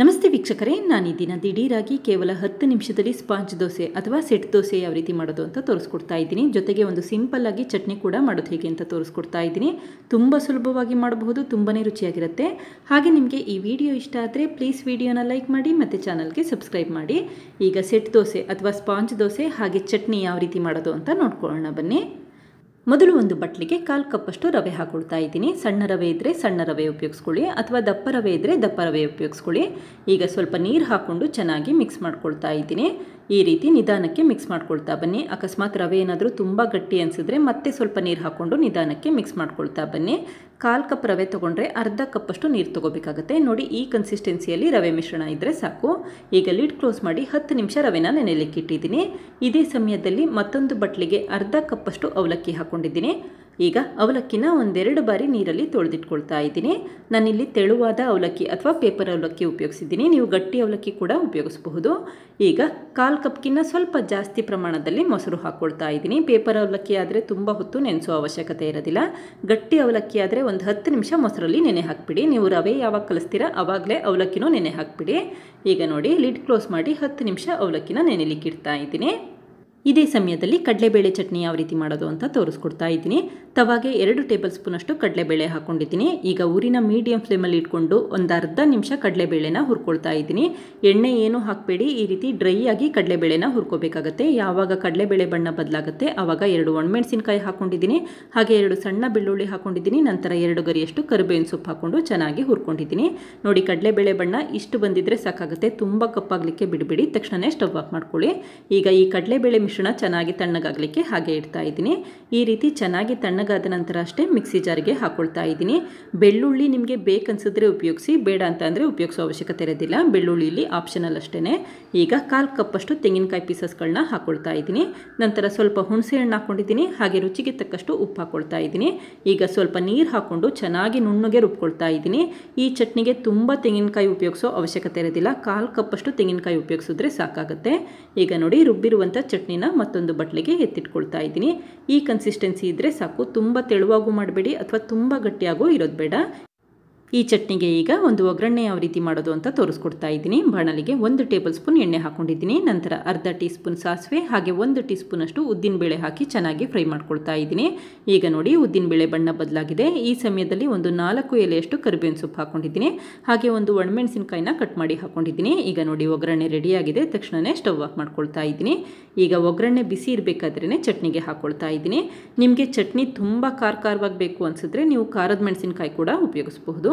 ನಮಸ್ತೆ ವೀಕ್ಷಕರೇ ನಾನು ಈ ದಿನ ದಿಢೀರಾಗಿ ಕೇವಲ ಹತ್ತು ನಿಮಿಷದಲ್ಲಿ ಸ್ಪಾಂಜ್ ದೋಸೆ ಅಥವಾ ಸೆಟ್ ದೋಸೆ ಯಾವ ರೀತಿ ಮಾಡೋದು ಅಂತ ತೋರಿಸ್ಕೊಡ್ತಾ ಇದ್ದೀನಿ ಜೊತೆಗೆ ಒಂದು ಸಿಂಪಲ್ ಆಗಿ ಚಟ್ನಿ ಕೂಡ ಮಾಡೋದು ಹೇಗೆ ಅಂತ ತೋರಿಸ್ಕೊಡ್ತಾ ಇದ್ದೀನಿ ತುಂಬ ಸುಲಭವಾಗಿ ಮಾಡಬಹುದು ತುಂಬಾ ರುಚಿಯಾಗಿರುತ್ತೆ ಹಾಗೆ ನಿಮಗೆ ಈ ವಿಡಿಯೋ ಇಷ್ಟ ಆದರೆ ಪ್ಲೀಸ್ ವಿಡಿಯೋನ ಲೈಕ್ ಮಾಡಿ ಮತ್ತು ಚಾನಲ್ಗೆ ಸಬ್ಸ್ಕ್ರೈಬ್ ಮಾಡಿ ಈಗ ಸೆಟ್ ದೋಸೆ ಅಥವಾ ಸ್ಪಾಂಜ್ ದೋಸೆ ಹಾಗೆ ಚಟ್ನಿ ಯಾವ ರೀತಿ ಮಾಡೋದು ಅಂತ ನೋಡ್ಕೊಳ್ಳೋಣ ಬನ್ನಿ ಮೊದಲು ಒಂದು ಬಟ್ಲಿಗೆ ಕಾಲು ಕಪ್ಪಷ್ಟು ರವೆ ಹಾಕೊಳ್ತಾ ಇದ್ದೀನಿ ಸಣ್ಣ ರವೆ ಇದ್ದರೆ ಸಣ್ಣ ರವೆ ಉಪಯೋಗಿಸ್ಕೊಳ್ಳಿ ಅಥವಾ ದಪ್ಪ ರವೆ ಇದ್ದರೆ ದಪ್ಪ ರವೆ ಉಪಯೋಗಿಸ್ಕೊಳ್ಳಿ ಈಗ ಸ್ವಲ್ಪ ನೀರು ಹಾಕ್ಕೊಂಡು ಚೆನ್ನಾಗಿ ಮಿಕ್ಸ್ ಮಾಡ್ಕೊಳ್ತಾ ಇದ್ದೀನಿ ಈ ರೀತಿ ನಿಧಾನಕ್ಕೆ ಮಿಕ್ಸ್ ಮಾಡ್ಕೊಳ್ತಾ ಬನ್ನಿ ಅಕಸ್ಮಾತ್ ರವೆ ಏನಾದರೂ ತುಂಬ ಗಟ್ಟಿ ಅನಿಸಿದ್ರೆ ಮತ್ತೆ ಸ್ವಲ್ಪ ನೀರು ಹಾಕ್ಕೊಂಡು ನಿಧಾನಕ್ಕೆ ಮಿಕ್ಸ್ ಮಾಡ್ಕೊಳ್ತಾ ಬನ್ನಿ ಕಾಲು ಕಪ್ ರವೆ ತೊಗೊಂಡ್ರೆ ಅರ್ಧ ಕಪ್ಪಷ್ಟು ನೀರು ತೊಗೋಬೇಕಾಗುತ್ತೆ ನೋಡಿ ಈ ಕನ್ಸಿಸ್ಟೆನ್ಸಿಯಲ್ಲಿ ರವೆ ಮಿಶ್ರಣ ಇದ್ದರೆ ಸಾಕು ಈಗ ಲಿಡ್ ಕ್ಲೋಸ್ ಮಾಡಿ ಹತ್ತು ನಿಮಿಷ ರವೆನ ನೆನೆಯಲಿಕ್ಕೆ ಇಟ್ಟಿದ್ದೀನಿ ಇದೇ ಸಮಯದಲ್ಲಿ ಮತ್ತೊಂದು ಬಟ್ಲಿಗೆ ಅರ್ಧ ಕಪ್ಪಷ್ಟು ಅವಲಕ್ಕಿ ಹಾಕ್ಕೊಂಡಿದ್ದೀನಿ ಈಗ ಅವಲಕ್ಕಿನ ಒಂದೆರಡು ಬಾರಿ ನೀರಲ್ಲಿ ತೊಳೆದಿಟ್ಕೊಳ್ತಾ ಇದ್ದೀನಿ ನಾನಿಲ್ಲಿ ತೆಳುವಾದ ಅವಲಕ್ಕಿ ಅಥವಾ ಪೇಪರ್ ಅವಲಕ್ಕಿ ಉಪಯೋಗಿಸಿದ್ದೀನಿ ನೀವು ಗಟ್ಟಿ ಅವಲಕ್ಕಿ ಕೂಡ ಉಪಯೋಗಿಸಬಹುದು ಈಗ ಕಾಲು ಕಪ್ಗಿನ್ನ ಸ್ವಲ್ಪ ಜಾಸ್ತಿ ಪ್ರಮಾಣದಲ್ಲಿ ಮೊಸರು ಹಾಕ್ಕೊಳ್ತಾ ಇದ್ದೀನಿ ಪೇಪರ್ ಅವಲಕ್ಕಿ ಆದರೆ ತುಂಬ ಹೊತ್ತು ನೆನೆಸೋ ಅವಶ್ಯಕತೆ ಇರೋದಿಲ್ಲ ಗಟ್ಟಿ ಅವಲಕ್ಕಿ ಆದರೆ ಒಂದು ಹತ್ತು ನಿಮಿಷ ಮೊಸರಲ್ಲಿ ನೆನೆ ಹಾಕ್ಬಿಡಿ ನೀವು ರವೆ ಯಾವಾಗ ಕಲಿಸ್ತೀರಾ ಅವಾಗಲೇ ಅವಲಕ್ಕಿನೂ ನೆನೆ ಹಾಕ್ಬಿಡಿ ಈಗ ನೋಡಿ ಲಿಡ್ ಕ್ಲೋಸ್ ಮಾಡಿ ಹತ್ತು ನಿಮಿಷ ಅವಲಕ್ಕಿನ ನೆನೆಲಿಕ್ಕಿಡ್ತಾ ಇದ್ದೀನಿ ಇದೇ ಸಮಯದಲ್ಲಿ ಕಡಲೆಬೇಳೆ ಚಟ್ನಿ ಯಾವ ರೀತಿ ಮಾಡೋದು ಅಂತ ತೋರಿಸ್ಕೊಡ್ತಾ ಇದ್ದೀನಿ ತವಾಗೆ ಎರಡು ಟೇಬಲ್ ಸ್ಪೂನಷ್ಟು ಕಡಲೆಬೇಳೆ ಹಾಕ್ಕೊಂಡಿದ್ದೀನಿ ಈಗ ಊರಿನ ಮೀಡಿಯಂ ಫ್ಲೇಮಲ್ಲಿ ಇಟ್ಕೊಂಡು ಒಂದು ಅರ್ಧ ನಿಮಿಷ ಕಡಲೆಬೇಳೆನ ಹುರ್ಕೊಳ್ತಾ ಇದ್ದೀನಿ ಎಣ್ಣೆ ಏನು ಹಾಕಬೇಡಿ ಈ ರೀತಿ ಡ್ರೈ ಆಗಿ ಕಡಲೆಬೇಳೆನ ಹುರ್ಕೋಬೇಕಾಗತ್ತೆ ಯಾವಾಗ ಕಡಲೆಬೇಳೆ ಬಣ್ಣ ಬದಲಾಗುತ್ತೆ ಆವಾಗ ಎರಡು ಒಣಮೆಣಸಿನಕಾಯಿ ಹಾಕ್ಕೊಂಡಿದ್ದೀನಿ ಹಾಗೆ ಎರಡು ಸಣ್ಣ ಬೆಳ್ಳುಳ್ಳಿ ಹಾಕ್ಕೊಂಡಿದ್ದೀನಿ ನಂತರ ಎರಡು ಗರಿಯಷ್ಟು ಕರಿಬೇವಿನ ಸೊಪ್ಪು ಹಾಕ್ಕೊಂಡು ಚೆನ್ನಾಗಿ ಹುರ್ಕೊಂಡಿದ್ದೀನಿ ನೋಡಿ ಕಡಲೆಬೇಳೆ ಬಣ್ಣ ಇಷ್ಟು ಬಂದಿದ್ದರೆ ಸಾಕಾಗುತ್ತೆ ತುಂಬ ಕಪ್ಪಾಗಲಿಕ್ಕೆ ಬಿಡಬೇಡಿ ತಕ್ಷಣವೇ ಸ್ಟವ್ ಆಫ್ ಮಾಡ್ಕೊಳ್ಳಿ ಈಗ ಈ ಕಡಲೆಬೇಳೆ ಮಿಶ್ರಣ ಚೆನ್ನಾಗಿ ತಣ್ಣಗಾಗಲಿಕ್ಕೆ ಹಾಗೆ ಇಡ್ತಾ ಇದ್ದೀನಿ ಈ ರೀತಿ ಚೆನ್ನಾಗಿ ತಣ್ಣಗಾದ ನಂತರ ಅಷ್ಟೇ ಮಿಕ್ಸಿ ಜಾರಿಗೆ ಹಾಕೊಳ್ತಾ ಇದ್ದೀನಿ ಬೆಳ್ಳುಳ್ಳಿ ನಿಮಗೆ ಬೇಕನ್ಸಿದ್ರೆ ಉಪಯೋಗಿಸಿ ಬೇಡ ಅಂತ ಅಂದರೆ ಉಪಯೋಗಿಸೋ ಅವಶ್ಯಕತೆ ಇರೋದಿಲ್ಲ ಬೆಳ್ಳುಳ್ಳಿಲಿ ಆಪ್ಷನಲ್ ಅಷ್ಟೇ ಈಗ ಕಾಲು ಕಪ್ಪಷ್ಟು ತೆಂಗಿನಕಾಯಿ ಪೀಸಸ್ಗಳನ್ನ ಹಾಕೊಳ್ತಾ ಇದ್ದೀನಿ ನಂತರ ಸ್ವಲ್ಪ ಹುಣಸೆ ಹಣ್ಣು ಹಾಕೊಂಡಿದ್ದೀನಿ ಹಾಗೆ ರುಚಿಗೆ ತಕ್ಕಷ್ಟು ಉಪ್ಪು ಹಾಕೊಳ್ತಾ ಇದ್ದೀನಿ ಈಗ ಸ್ವಲ್ಪ ನೀರು ಹಾಕೊಂಡು ಚೆನ್ನಾಗಿ ನುಣ್ಣಗೆ ರುಬ್ಕೊಳ್ತಾ ಇದ್ದೀನಿ ಈ ಚಟ್ನಿಗೆ ತುಂಬ ತೆಂಗಿನಕಾಯಿ ಉಪಯೋಗಿಸೋ ಅವಶ್ಯಕತೆ ಇರೋದಿಲ್ಲ ಕಾಲು ಕಪ್ಪಷ್ಟು ತೆಂಗಿನಕಾಯಿ ಉಪಯೋಗಿಸಿದ್ರೆ ಸಾಕಾಗುತ್ತೆ ಈಗ ನೋಡಿ ರುಬ್ಬಿರುವಂಥ ಚಟ್ನಿ ಮತ್ತೊಂದು ಬಟ್ಲಿಗೆ ಎತ್ತಿಟ್ಕೊಳ್ತಾ ಇದ್ದೀನಿ ಈ ಕನ್ಸಿಸ್ಟೆನ್ಸಿ ಇದ್ದರೆ ಸಾಕು ತುಂಬ ತೆಳುವಾಗೂ ಮಾಡಬೇಡಿ ಅಥವಾ ತುಂಬ ಗಟ್ಟಿಯಾಗೂ ಇರೋದು ಬೇಡ ಈ ಚಟ್ನಿಗೆ ಈಗ ಒಂದು ಒಗ್ಗರಣೆ ಯಾವ ರೀತಿ ಮಾಡೋದು ಅಂತ ತೋರಿಸ್ಕೊಡ್ತಾ ಇದ್ದೀನಿ ಬಾಣಲಿಗೆ ಒಂದು ಟೇಬಲ್ ಸ್ಪೂನ್ ಎಣ್ಣೆ ಹಾಕೊಂಡಿದ್ದೀನಿ ನಂತರ ಅರ್ಧ ಟೀ ಸ್ಪೂನ್ ಸಾಸಿವೆ ಹಾಗೆ ಒಂದು ಟೀ ಸ್ಪೂನ್ ಉದ್ದಿನ ಉದ್ದಿನಬೇಳೆ ಹಾಕಿ ಚೆನ್ನಾಗಿ ಫ್ರೈ ಮಾಡ್ಕೊಳ್ತಾ ಇದ್ದೀನಿ ಈಗ ನೋಡಿ ಉದ್ದಿನಬೇಳೆ ಬಣ್ಣ ಬದಲಾಗಿದೆ ಈ ಸಮಯದಲ್ಲಿ ಒಂದು ನಾಲ್ಕು ಎಲೆಯಷ್ಟು ಕರಿಬೇವಿನ ಸೊಪ್ಪು ಹಾಕೊಂಡಿದ್ದೀನಿ ಹಾಗೆ ಒಂದು ಒಣಮೆಣಸಿನಕಾಯಿನ ಕಟ್ ಮಾಡಿ ಹಾಕೊಂಡಿದ್ದೀನಿ ಈಗ ನೋಡಿ ಒಗ್ಗರಣೆ ರೆಡಿಯಾಗಿದೆ ತಕ್ಷಣವೇ ಸ್ಟವ್ ಆಫ್ ಮಾಡ್ಕೊಳ್ತಾ ಇದ್ದೀನಿ ಈಗ ಒಗ್ಗರಣೆ ಬಿಸಿ ಇರಬೇಕಾದ್ರೇ ಚಟ್ನಿಗೆ ಹಾಕೊಳ್ತಾ ಇದ್ದೀನಿ ನಿಮಗೆ ಚಟ್ನಿ ತುಂಬ ಖಾರ ಖಾರವಾಗಿ ಬೇಕು ಅನಿಸಿದ್ರೆ ನೀವು ಖಾರದ ಮೆಣಸಿನಕಾಯಿ ಕೂಡ ಉಪಯೋಗಿಸಬಹುದು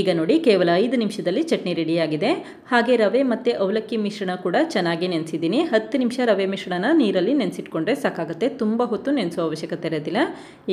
ಈಗ ನೋಡಿ ಕೇವಲ ಐದು ನಿಮಿಷದಲ್ಲಿ ಚಟ್ನಿ ರೆಡಿಯಾಗಿದೆ ಹಾಗೆ ರವೆ ಮತ್ತು ಅವಲಕ್ಕಿ ಮಿಶ್ರಣ ಕೂಡ ಚೆನ್ನಾಗಿ ನೆನೆಸಿದ್ದೀನಿ ಹತ್ತು ನಿಮಿಷ ರವೆ ಮಿಶ್ರಣ ನೀರಲ್ಲಿ ನೆನೆಸಿಟ್ಕೊಂಡ್ರೆ ಸಾಕಾಗುತ್ತೆ ತುಂಬ ಹೊತ್ತು ನೆನೆಸೋ ಅವಶ್ಯಕತೆ ಇರೋದಿಲ್ಲ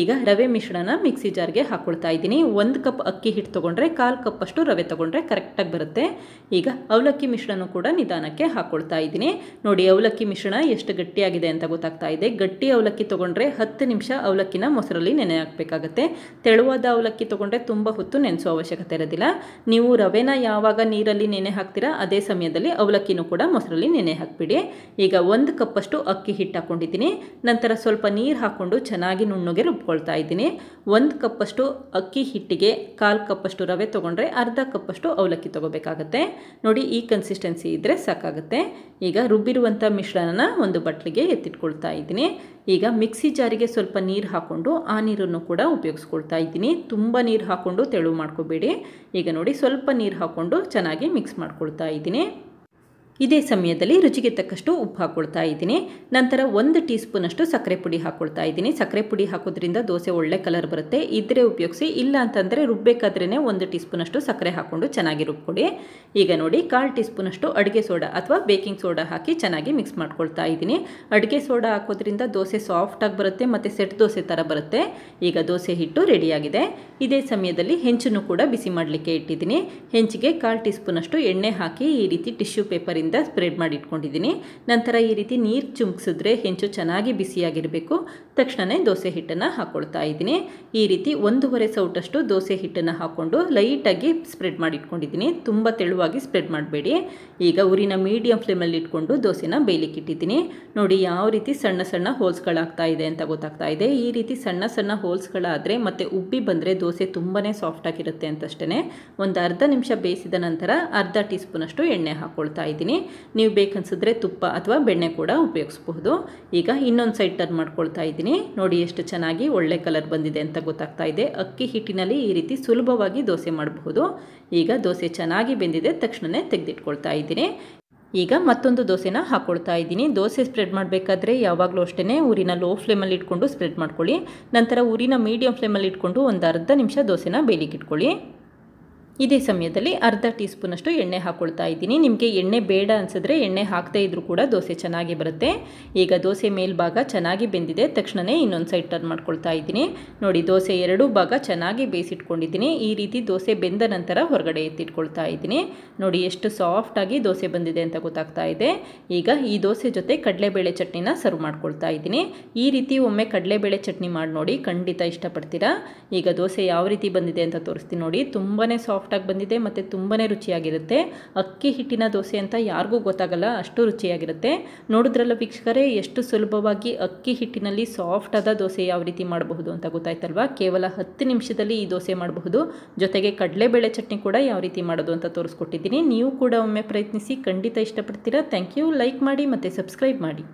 ಈಗ ರವೆ ಮಿಶ್ರಣ ಮಿಕ್ಸಿ ಜಾರ್ಗೆ ಹಾಕ್ಕೊಳ್ತಾ ಇದ್ದೀನಿ ಒಂದು ಕಪ್ ಅಕ್ಕಿ ಹಿಟ್ಟು ತೊಗೊಂಡ್ರೆ ಕಾಲು ಕಪ್ಪಷ್ಟು ರವೆ ತೊಗೊಂಡ್ರೆ ಕರೆಕ್ಟಾಗಿ ಬರುತ್ತೆ ಈಗ ಅವಲಕ್ಕಿ ಮಿಶ್ರಣ ಕೂಡ ನಿಧಾನಕ್ಕೆ ಹಾಕ್ಕೊಳ್ತಾ ಇದ್ದೀನಿ ನೋಡಿ ಅವಲಕ್ಕಿ ಮಿಶ್ರಣ ಎಷ್ಟು ಗಟ್ಟಿಯಾಗಿದೆ ಅಂತ ಗೊತ್ತಾಗ್ತಾ ಇದೆ ಗಟ್ಟಿ ಅವಲಕ್ಕಿ ತೊಗೊಂಡ್ರೆ ಹತ್ತು ನಿಮಿಷ ಅವಲಕ್ಕಿನ ಮೊಸರಲ್ಲಿ ನೆನೆ ಹಾಕಬೇಕಾಗತ್ತೆ ತೆಳುವಾದ ಅವಲಕ್ಕಿ ತೊಗೊಂಡ್ರೆ ತುಂಬ ಹೊತ್ತು ನೆನೆಸೋ ಅವಶ್ಯಕತೆ ಇರೋದಿಲ್ಲ ನೀವು ರವೆನ ಯಾವಾಗ ನೀರಲ್ಲಿ ನೆನೆ ಹಾಕ್ತೀರಾ ಅದೇ ಸಮಯದಲ್ಲಿ ಅವಲಕ್ಕಿನೂ ಕೂಡ ಮೊಸರಲ್ಲಿ ನೆನೆ ಹಾಕ್ಬಿಡಿ ಈಗ ಒಂದು ಕಪ್ಪಷ್ಟು ಅಕ್ಕಿ ಹಿಟ್ಟು ಹಾಕ್ಕೊಂಡಿದ್ದೀನಿ ನಂತರ ಸ್ವಲ್ಪ ನೀರು ಹಾಕ್ಕೊಂಡು ಚೆನ್ನಾಗಿ ನುಣ್ಣಗೆ ರುಬ್ಕೊಳ್ತಾ ಇದ್ದೀನಿ ಒಂದು ಕಪ್ಪಷ್ಟು ಅಕ್ಕಿ ಹಿಟ್ಟಿಗೆ ಕಾಲು ಕಪ್ಪಷ್ಟು ರವೆ ತೊಗೊಂಡ್ರೆ ಅರ್ಧ ಕಪ್ಪಷ್ಟು ಅವಲಕ್ಕಿ ತೊಗೋಬೇಕಾಗತ್ತೆ ನೋಡಿ ಈ ಕನ್ಸಿಸ್ಟೆನ್ಸಿ ಇದ್ದರೆ ಸಾಕಾಗುತ್ತೆ ಈಗ ರುಬ್ಬಿರುವಂಥ ಮಿಶ್ರಣನ ಒಂದು ಬಟ್ಲಿಗೆ ಎತ್ತಿಟ್ಕೊಳ್ತಾ ಇದ್ದೀನಿ ಈಗ ಮಿಕ್ಸಿ ಜಾರಿಗೆ ಸ್ವಲ್ಪ ನೀರು ಹಾಕ್ಕೊಂಡು ಆ ನೀರನ್ನು ಕೂಡ ಉಪಯೋಗಿಸ್ಕೊಳ್ತಾ ಇದ್ದೀನಿ ತುಂಬ ನೀರು ಹಾಕ್ಕೊಂಡು ತೆಳು ಮಾಡ್ಕೋಬೇಡಿ ಈಗ ನೋಡಿ ಸ್ವಲ್ಪ ನೀರು ಹಾಕ್ಕೊಂಡು ಚೆನ್ನಾಗಿ ಮಿಕ್ಸ್ ಮಾಡ್ಕೊಳ್ತಾ ಇದ್ದೀನಿ ಇದೇ ಸಮಯದಲ್ಲಿ ರುಚಿಗೆ ತಕ್ಕಷ್ಟು ಉಪ್ಪು ಹಾಕ್ಕೊಳ್ತಾ ಇದ್ದೀನಿ ನಂತರ ಒಂದು ಟೀ ಸ್ಪೂನಷ್ಟು ಸಕ್ಕರೆ ಪುಡಿ ಹಾಕ್ಕೊಳ್ತಾ ಇದ್ದೀನಿ ಸಕ್ಕರೆ ಪುಡಿ ಹಾಕೋದ್ರಿಂದ ದೋಸೆ ಒಳ್ಳೆ ಕಲರ್ ಬರುತ್ತೆ ಇದ್ರೆ ಉಪಯೋಗಿಸಿ ಇಲ್ಲ ಅಂತಂದರೆ ರುಬ್ಬೇಕಾದ್ರೇ ಒಂದು ಟೀ ಸ್ಪೂನಷ್ಟು ಸಕ್ಕರೆ ಹಾಕ್ಕೊಂಡು ಚೆನ್ನಾಗಿ ರುಬ್ಕೊಡಿ ಈಗ ನೋಡಿ ಕಾಲು ಟೀ ಸ್ಪೂನಷ್ಟು ಅಡುಗೆ ಸೋಡಾ ಅಥವಾ ಬೇಕಿಂಗ್ ಸೋಡಾ ಹಾಕಿ ಚೆನ್ನಾಗಿ ಮಿಕ್ಸ್ ಮಾಡ್ಕೊಳ್ತಾ ಇದ್ದೀನಿ ಅಡುಗೆ ಸೋಡಾ ಹಾಕೋದ್ರಿಂದ ದೋಸೆ ಸಾಫ್ಟಾಗಿ ಬರುತ್ತೆ ಮತ್ತು ಸೆಟ್ ದೋಸೆ ಥರ ಬರುತ್ತೆ ಈಗ ದೋಸೆ ಹಿಟ್ಟು ರೆಡಿಯಾಗಿದೆ ಇದೇ ಸಮಯದಲ್ಲಿ ಹೆಂಚನ್ನು ಕೂಡ ಬಿಸಿ ಮಾಡಲಿಕ್ಕೆ ಇಟ್ಟಿದ್ದೀನಿ ಹೆಂಚಿಗೆ ಕಾಲು ಟೀ ಸ್ಪೂನಷ್ಟು ಎಣ್ಣೆ ಹಾಕಿ ಈ ರೀತಿ ಟಿಶ್ಯೂ ಪೇಪರ್ ಇಂದ ಸ್ಪ್ರೆಡ್ ಮಾಡಿ ಇಟ್ಕೊಂಡಿದ್ದೀನಿ ನಂತರ ಈ ರೀತಿ ನೀರು ಚುಮುಕ್ಸಿದ್ರೆ ಹೆಂಚು ಚೆನ್ನಾಗಿ ಬಿಸಿಯಾಗಿರಬೇಕು ತಕ್ಷಣವೇ ದೋಸೆ ಹಿಟ್ಟನ್ನು ಹಾಕ್ಕೊಳ್ತಾ ಇದ್ದೀನಿ ಈ ರೀತಿ ಒಂದೂವರೆ ಸೌಟಷ್ಟು ದೋಸೆ ಹಿಟ್ಟನ್ನು ಹಾಕ್ಕೊಂಡು ಲೈಟಾಗಿ ಸ್ಪ್ರೆಡ್ ಮಾಡಿ ಇಟ್ಕೊಂಡಿದ್ದೀನಿ ತುಂಬ ತೆಳುವಾಗಿ ಸ್ಪ್ರೆಡ್ ಮಾಡಬೇಡಿ ಈಗ ಊರಿನ ಮೀಡಿಯಂ ಫ್ಲೇಮಲ್ಲಿ ಇಟ್ಕೊಂಡು ದೋಸೆನ ಬೇಯಲಿಕ್ಕೆ ಇಟ್ಟಿದ್ದೀನಿ ನೋಡಿ ಯಾವ ರೀತಿ ಸಣ್ಣ ಸಣ್ಣ ಹೋಲ್ಸ್ಗಳಾಗ್ತಾ ಇದೆ ಅಂತ ಗೊತ್ತಾಗ್ತಾ ಇದೆ ಈ ರೀತಿ ಸಣ್ಣ ಸಣ್ಣ ಹೋಲ್ಸ್ಗಳಾದರೆ ಮತ್ತು ಉಬ್ಬಿ ಬಂದರೆ ದೋಸೆ ತುಂಬಾ ಸಾಫ್ಟಾಗಿರುತ್ತೆ ಅಂತಷ್ಟೇ ಒಂದು ಅರ್ಧ ನಿಮಿಷ ಬೇಯಿಸಿದ ನಂತರ ಅರ್ಧ ಟೀ ಸ್ಪೂನಷ್ಟು ಎಣ್ಣೆ ಹಾಕ್ಕೊಳ್ತಾ ಇದ್ದೀನಿ ನೀವು ಬೇಕನ್ಸಿದ್ರೆ ತುಪ್ಪ ಅಥವಾ ಬೆಣ್ಣೆ ಕೂಡ ಉಪಯೋಗಿಸ್ಬಹುದು ಈಗ ಇನ್ನೊಂದು ಸೈಡ್ ಟರ್ನ್ ಮಾಡ್ಕೊಳ್ತಾ ಇದ್ದೀನಿ ನೋಡಿ ಎಷ್ಟು ಚೆನ್ನಾಗಿ ಒಳ್ಳೆ ಕಲರ್ ಬಂದಿದೆ ಅಂತ ಗೊತ್ತಾಗ್ತಾ ಇದೆ ಅಕ್ಕಿ ಹಿಟ್ಟಿನಲ್ಲಿ ಈ ರೀತಿ ಸುಲಭವಾಗಿ ದೋಸೆ ಮಾಡಬಹುದು ಈಗ ದೋಸೆ ಚೆನ್ನಾಗಿ ಬೆಂದಿದೆ ತಕ್ಷಣನೇ ತೆಗೆದಿಟ್ಕೊಳ್ತಾ ಇದ್ದೀನಿ ಈಗ ಮತ್ತೊಂದು ದೋಸೆನ ಹಾಕೊಳ್ತಾ ಇದ್ದೀನಿ ದೋಸೆ ಸ್ಪ್ರೆಡ್ ಮಾಡಬೇಕಾದ್ರೆ ಯಾವಾಗಲೂ ಅಷ್ಟೇ ಊರಿನ ಲೋ ಫ್ಲೇಮಲ್ಲಿ ಇಟ್ಕೊಂಡು ಸ್ಪ್ರೆಡ್ ಮಾಡ್ಕೊಳ್ಳಿ ನಂತರ ಊರಿನ ಮೀಡಿಯಂ ಫ್ಲೇಮಲ್ಲಿ ಇಟ್ಕೊಂಡು ಒಂದು ಅರ್ಧ ನಿಮಿಷ ದೋಸೆನ ಬೇಲಿಗೆ ಇಟ್ಕೊಳ್ಳಿ ಇದೇ ಸಮಯದಲ್ಲಿ ಅರ್ಧ ಟೀ ಸ್ಪೂನಷ್ಟು ಎಣ್ಣೆ ಹಾಕ್ಕೊಳ್ತಾ ಇದ್ದೀನಿ ನಿಮಗೆ ಎಣ್ಣೆ ಬೇಡ ಅನಿಸಿದ್ರೆ ಎಣ್ಣೆ ಹಾಕದೇ ಇದ್ದರೂ ಕೂಡ ದೋಸೆ ಚೆನ್ನಾಗಿ ಬರುತ್ತೆ ಈಗ ದೋಸೆ ಮೇಲ್ಭಾಗ ಚೆನ್ನಾಗಿ ಬೆಂದಿದೆ ತಕ್ಷಣವೇ ಇನ್ನೊಂದು ಸೈಡ್ ಟರ್ನ್ ಮಾಡ್ಕೊಳ್ತಾ ಇದ್ದೀನಿ ನೋಡಿ ದೋಸೆ ಎರಡೂ ಭಾಗ ಚೆನ್ನಾಗಿ ಬೇಯಿಸಿಟ್ಕೊಂಡಿದ್ದೀನಿ ಈ ರೀತಿ ದೋಸೆ ಬೆಂದ ನಂತರ ಹೊರಗಡೆ ಎತ್ತಿಟ್ಕೊಳ್ತಾ ಇದ್ದೀನಿ ನೋಡಿ ಎಷ್ಟು ಸಾಫ್ಟಾಗಿ ದೋಸೆ ಬಂದಿದೆ ಅಂತ ಗೊತ್ತಾಗ್ತಾ ಇದೆ ಈಗ ಈ ದೋಸೆ ಜೊತೆ ಕಡಲೆಬೇಳೆ ಚಟ್ನಿನ ಸರ್ವ್ ಮಾಡ್ಕೊಳ್ತಾ ಇದ್ದೀನಿ ಈ ರೀತಿ ಒಮ್ಮೆ ಕಡಲೆಬೇಳೆ ಚಟ್ನಿ ಮಾಡಿ ನೋಡಿ ಖಂಡಿತ ಇಷ್ಟಪಡ್ತೀರಾ ಈಗ ದೋಸೆ ಯಾವ ರೀತಿ ಬಂದಿದೆ ಅಂತ ತೋರಿಸ್ತೀನಿ ನೋಡಿ ತುಂಬಾ ಸಾಫ್ಟ್ ಸಾಫ್ಟಾಗಿ ಬಂದಿದೆ ಮತ್ತು ತುಂಬಾ ರುಚಿಯಾಗಿರುತ್ತೆ ಅಕ್ಕಿ ಹಿಟ್ಟಿನ ದೋಸೆ ಅಂತ ಯಾರಿಗೂ ಗೊತ್ತಾಗಲ್ಲ ಅಷ್ಟು ರುಚಿಯಾಗಿರುತ್ತೆ ನೋಡಿದ್ರಲ್ಲ ವೀಕ್ಷಕರೇ ಎಷ್ಟು ಸುಲಭವಾಗಿ ಅಕ್ಕಿ ಹಿಟ್ಟಿನಲ್ಲಿ ಸಾಫ್ಟಾದ ದೋಸೆ ಯಾವ ರೀತಿ ಮಾಡಬಹುದು ಅಂತ ಗೊತ್ತಾಯ್ತಲ್ವಾ ಕೇವಲ ಹತ್ತು ನಿಮಿಷದಲ್ಲಿ ಈ ದೋಸೆ ಮಾಡಬಹುದು ಜೊತೆಗೆ ಕಡಲೆಬೇಳೆ ಚಟ್ನಿ ಕೂಡ ಯಾವ ರೀತಿ ಮಾಡೋದು ಅಂತ ತೋರಿಸ್ಕೊಟ್ಟಿದ್ದೀನಿ ನೀವು ಕೂಡ ಒಮ್ಮೆ ಪ್ರಯತ್ನಿಸಿ ಖಂಡಿತ ಇಷ್ಟಪಡ್ತೀರಾ ಥ್ಯಾಂಕ್ ಯು ಲೈಕ್ ಮಾಡಿ ಮತ್ತು ಸಬ್ಸ್ಕ್ರೈಬ್ ಮಾಡಿ